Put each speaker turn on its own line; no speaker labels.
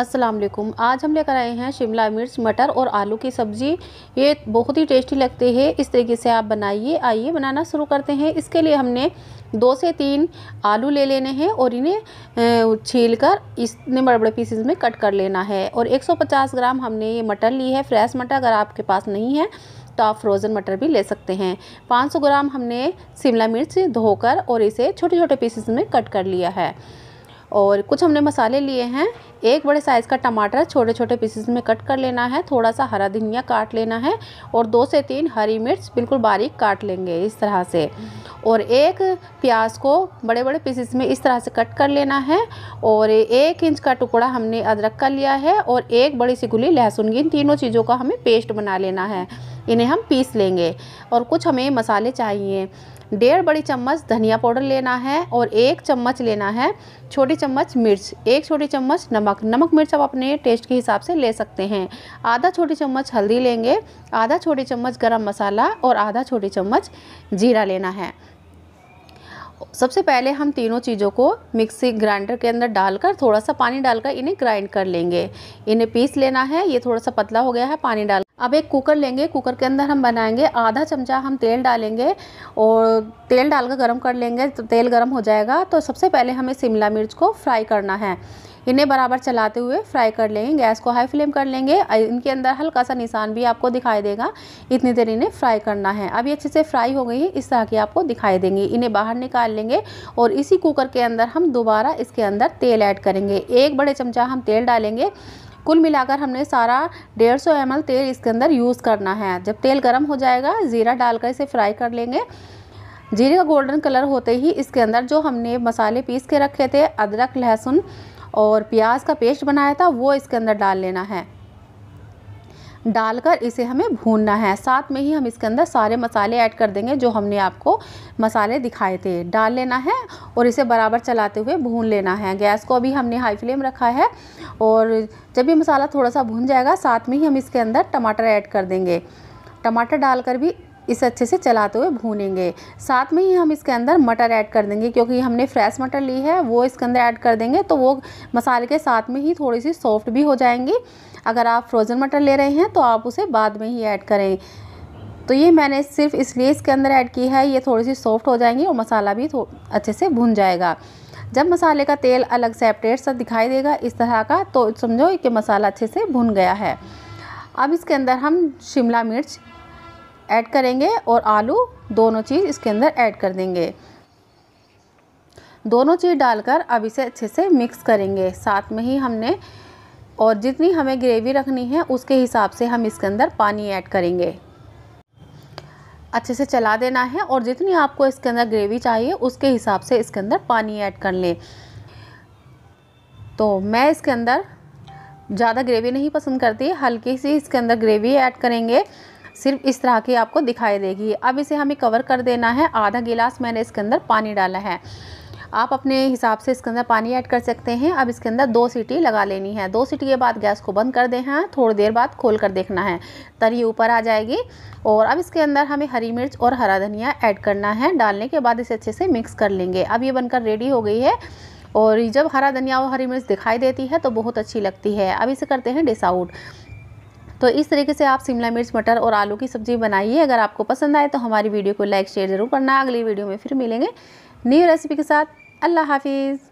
अस्सलाम वालेकुम आज हम लेकर आए हैं शिमला मिर्च मटर और आलू की सब्ज़ी ये बहुत ही टेस्टी लगती है इस तरीके से आप बनाइए आइए बनाना शुरू करते हैं इसके लिए हमने दो से तीन आलू ले लेने हैं और इन्हें छील कर इसने बड़े बड़े पीसेस में कट कर लेना है और 150 ग्राम हमने ये मटर ली है फ्रेश मटर अगर आपके पास नहीं है तो आप फ्रोज़न मटर भी ले सकते हैं 500 ग्राम हमने शिमला मिर्च धोकर और इसे छोटे छोटे पीसेस में कट कर लिया है और कुछ हमने मसाले लिए हैं एक बड़े साइज़ का टमाटर छोटे छोटे पीसेस में कट कर लेना है थोड़ा सा हरा धनिया काट लेना है और दो से तीन हरी मिर्च बिल्कुल बारीक काट लेंगे इस तरह से और एक प्याज को बड़े बड़े पीसेस में इस तरह से कट कर लेना है और एक इंच का टुकड़ा हमने अदरक का लिया है और एक बड़ी सी गुली लहसुन की इन तीनों चीज़ों का हमें पेस्ट बना लेना है इन्हें हम पीस लेंगे और कुछ हमें मसाले चाहिए डेढ़ बड़ी चम्मच धनिया पाउडर लेना है और एक चम्मच लेना है छोटी चम्मच मिर्च एक छोटी चम्मच नमक नमक मिर्च आप अपने टेस्ट के हिसाब से ले सकते हैं आधा छोटी चम्मच हल्दी लेंगे आधा छोटी चम्मच गरम मसाला और आधा छोटी चम्मच जीरा लेना है सबसे पहले हम तीनों चीज़ों को मिक्सी ग्राइंडर के अंदर डालकर थोड़ा सा पानी डालकर इन्हें ग्राइंड कर लेंगे इन्हें पीस लेना है ये थोड़ा सा पतला हो गया है पानी डाल अब एक कुकर लेंगे कुकर के अंदर हम बनाएंगे आधा चमचा हम तेल डालेंगे और तेल डालकर गर्म कर लेंगे तो तेल गर्म हो जाएगा तो सबसे पहले हमें शिमला मिर्च को फ्राई करना है इन्हें बराबर चलाते हुए फ्राई कर लेंगे गैस को हाई फ्लेम कर लेंगे इनके अंदर हल्का सा निशान भी आपको दिखाई देगा इतनी देर इन्हें फ्राई करना है अभी अच्छे से फ्राई हो गई इस तरह की आपको दिखाई देंगी इन्हें बाहर निकाल लेंगे और इसी कुकर के अंदर हम दोबारा इसके अंदर तेल ऐड करेंगे एक बड़े चमचा हम तेल डालेंगे कुल मिलाकर हमने सारा डेढ़ सौ एम तेल इसके अंदर यूज़ करना है जब तेल गर्म हो जाएगा ज़ीरा डालकर इसे फ्राई कर लेंगे जीरे का गोल्डन कलर होते ही इसके अंदर जो हमने मसाले पीस के रखे थे अदरक लहसुन और प्याज का पेस्ट बनाया था वो इसके अंदर डाल लेना है डालकर इसे हमें भूनना है साथ में ही हम इसके अंदर सारे मसाले ऐड कर देंगे जो हमने आपको मसाले दिखाए थे डाल लेना है और इसे बराबर चलाते हुए भून लेना है गैस को अभी हमने हाई फ्लेम रखा है और जब ये मसाला थोड़ा सा भून जाएगा साथ में ही हम इसके अंदर टमाटर ऐड कर देंगे टमाटर डालकर भी इसे अच्छे से चलाते हुए भूनेंगे साथ में ही हम इसके अंदर मटर ऐड कर देंगे क्योंकि हमने फ्रेश मटर ली है वो इसके अंदर ऐड कर देंगे तो वो मसाले के साथ में ही थोड़ी सी सॉफ्ट भी हो जाएंगी अगर आप फ्रोज़न मटर ले रहे हैं तो आप उसे बाद में ही ऐड करें तो ये मैंने सिर्फ इसलिए इसके अंदर ऐड की है ये थोड़ी सी सॉफ्ट हो जाएंगी और मसाला भी अच्छे से भुन जाएगा जब मसाले का तेल अलग सेपरेट सा दिखाई देगा इस तरह का तो समझो कि मसाला अच्छे से भुन गया है अब इसके अंदर हम शिमला मिर्च ऐड करेंगे और आलू दोनों चीज़ इसके अंदर ऐड कर देंगे दोनों चीज़ डालकर अब इसे अच्छे से मिक्स करेंगे साथ में ही हमने और जितनी हमें ग्रेवी रखनी है उसके हिसाब से हम इसके अंदर पानी ऐड करेंगे अच्छे से चला देना है और जितनी आपको इसके अंदर ग्रेवी चाहिए उसके हिसाब से इसके अंदर पानी ऐड कर लें तो मैं इसके अंदर ज़्यादा ग्रेवी नहीं पसंद करती हल्की सी इसके अंदर ग्रेवी ऐड करेंगे सिर्फ इस तरह की आपको दिखाई देगी अब इसे हमें कवर कर देना है आधा गिलास मैंने इसके अंदर पानी डाला है आप अपने हिसाब से इसके अंदर पानी ऐड कर सकते हैं अब इसके अंदर दो सीटी लगा लेनी है दो सीटी के बाद गैस को बंद कर देना है थोड़ी देर बाद खोल कर देखना है तरी ऊपर आ जाएगी और अब इसके अंदर हमें हरी मिर्च और हरा धनिया ऐड करना है डालने के बाद इसे अच्छे से मिक्स कर लेंगे अब ये बनकर रेडी हो गई है और जब हरा धनिया और हरी मिर्च दिखाई देती है तो बहुत अच्छी लगती है अब इसे करते हैं डिस आउट तो इस तरीके से आप शिमला मिर्च मटर और आलू की सब्ज़ी बनाइए अगर आपको पसंद आए तो हमारी वीडियो को लाइक शेयर ज़रूर करना अगली वीडियो में फिर मिलेंगे न्यू रेसिपी के साथ अल्लाह हाफिज़